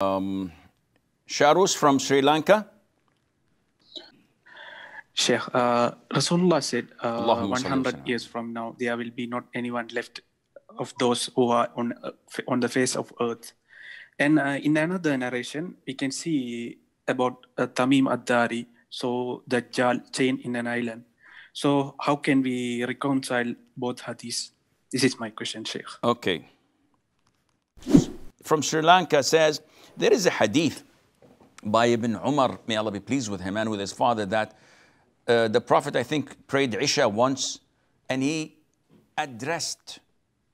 Um, Sharus from Sri Lanka. Sheikh, uh, Rasulullah said uh, 100 years from now, there will be not anyone left of those who are on, uh, on the face of earth. And uh, in another narration, we can see about uh, Tamim Adhari so the Jal chain in an island. So how can we reconcile both hadiths? This is my question, Sheikh. Okay. From Sri Lanka says, there is a hadith by Ibn Umar, may Allah be pleased with him and with his father, that uh, the Prophet, I think, prayed Isha once and he addressed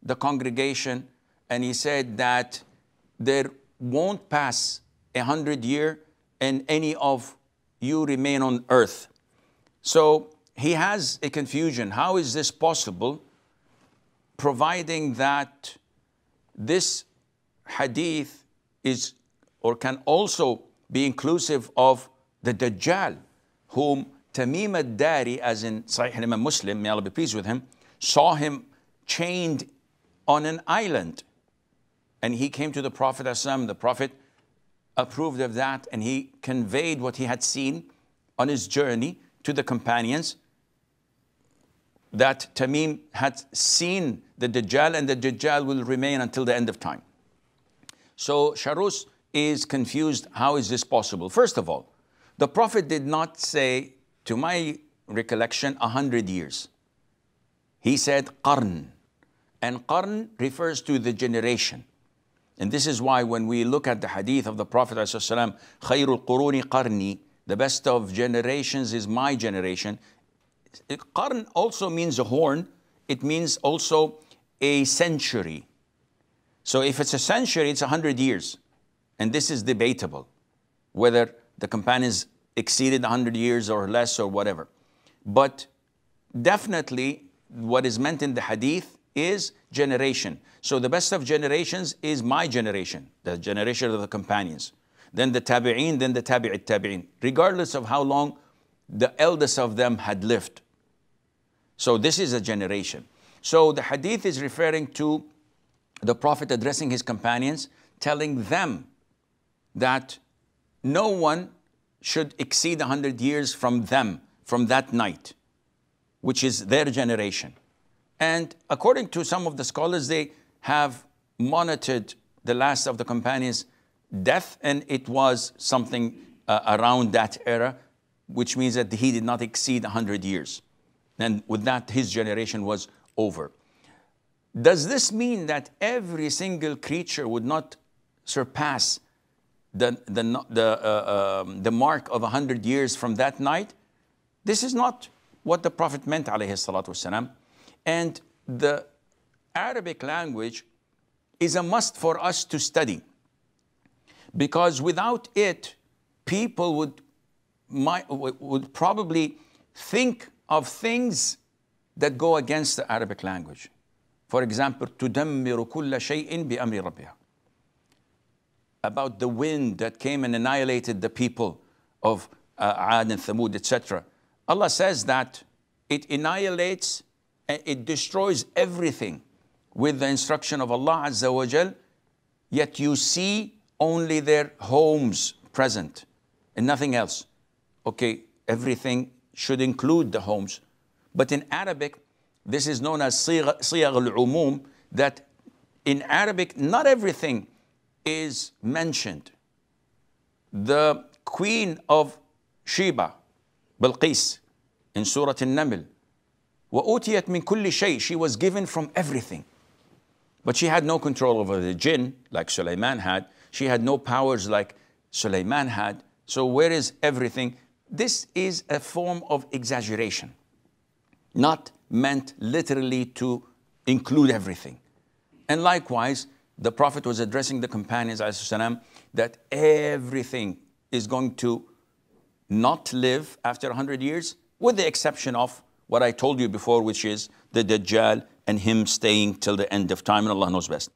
the congregation and he said that there won't pass a hundred year and any of you remain on earth. So he has a confusion. How is this possible? Providing that this hadith is or can also be inclusive of the Dajjal, whom Tamim ad-Dari, as in Sahih Imam Muslim, may Allah be pleased with him, saw him chained on an island. And he came to the Prophet ﷺ. The Prophet approved of that, and he conveyed what he had seen on his journey to the companions that Tamim had seen the Dajjal, and the Dajjal will remain until the end of time. So Sharus is confused how is this possible? First of all, the Prophet did not say, to my recollection, a hundred years. He said qarn. And qarn refers to the generation. And this is why when we look at the hadith of the Prophet ﷺ, خَيْرُ الْقُرُونِ The best of generations is my generation. Qarn also means a horn. It means also a century. So if it's a century, it's a hundred years and this is debatable, whether the companions exceeded 100 years or less or whatever. But definitely what is meant in the hadith is generation. So the best of generations is my generation, the generation of the companions. Then the tabi'een, then the tabi'at tabi'een, regardless of how long the eldest of them had lived. So this is a generation. So the hadith is referring to the Prophet addressing his companions, telling them that no one should exceed 100 years from them, from that night, which is their generation. And according to some of the scholars, they have monitored the last of the companions' death, and it was something uh, around that era, which means that he did not exceed 100 years. And with that, his generation was over. Does this mean that every single creature would not surpass the, the, the, uh, um, the mark of 100 years from that night. This is not what the Prophet meant, alayhi salatu wasalam. And the Arabic language is a must for us to study. Because without it, people would, might, would probably think of things that go against the Arabic language. For example, تدمر كل شيء بأمر ربها about the wind that came and annihilated the people of uh, Ad and Thamud, etc. Allah says that it annihilates it destroys everything with the instruction of Allah Azza wa Jal, yet you see only their homes present and nothing else. Okay, everything should include the homes. But in Arabic, this is known as siyag al-umum, that in Arabic, not everything is mentioned. The queen of Sheba, Bilqis, in Surah An-Naml, وَأُوتِيَتْ مِن كُلِّ شَيْءٍ She was given from everything. But she had no control over the jinn, like Sulaiman had. She had no powers like Sulaiman had. So where is everything? This is a form of exaggeration, not meant literally to include everything. And likewise, the Prophet was addressing the companions والسلام, that everything is going to not live after 100 years, with the exception of what I told you before, which is the Dajjal and him staying till the end of time, and Allah knows best.